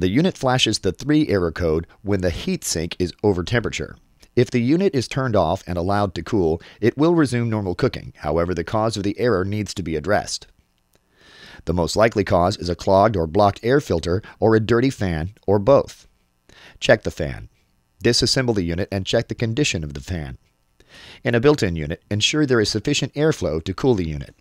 The unit flashes the 3 error code when the heatsink is over temperature. If the unit is turned off and allowed to cool, it will resume normal cooking. However, the cause of the error needs to be addressed. The most likely cause is a clogged or blocked air filter or a dirty fan or both. Check the fan. Disassemble the unit and check the condition of the fan. In a built-in unit, ensure there is sufficient airflow to cool the unit.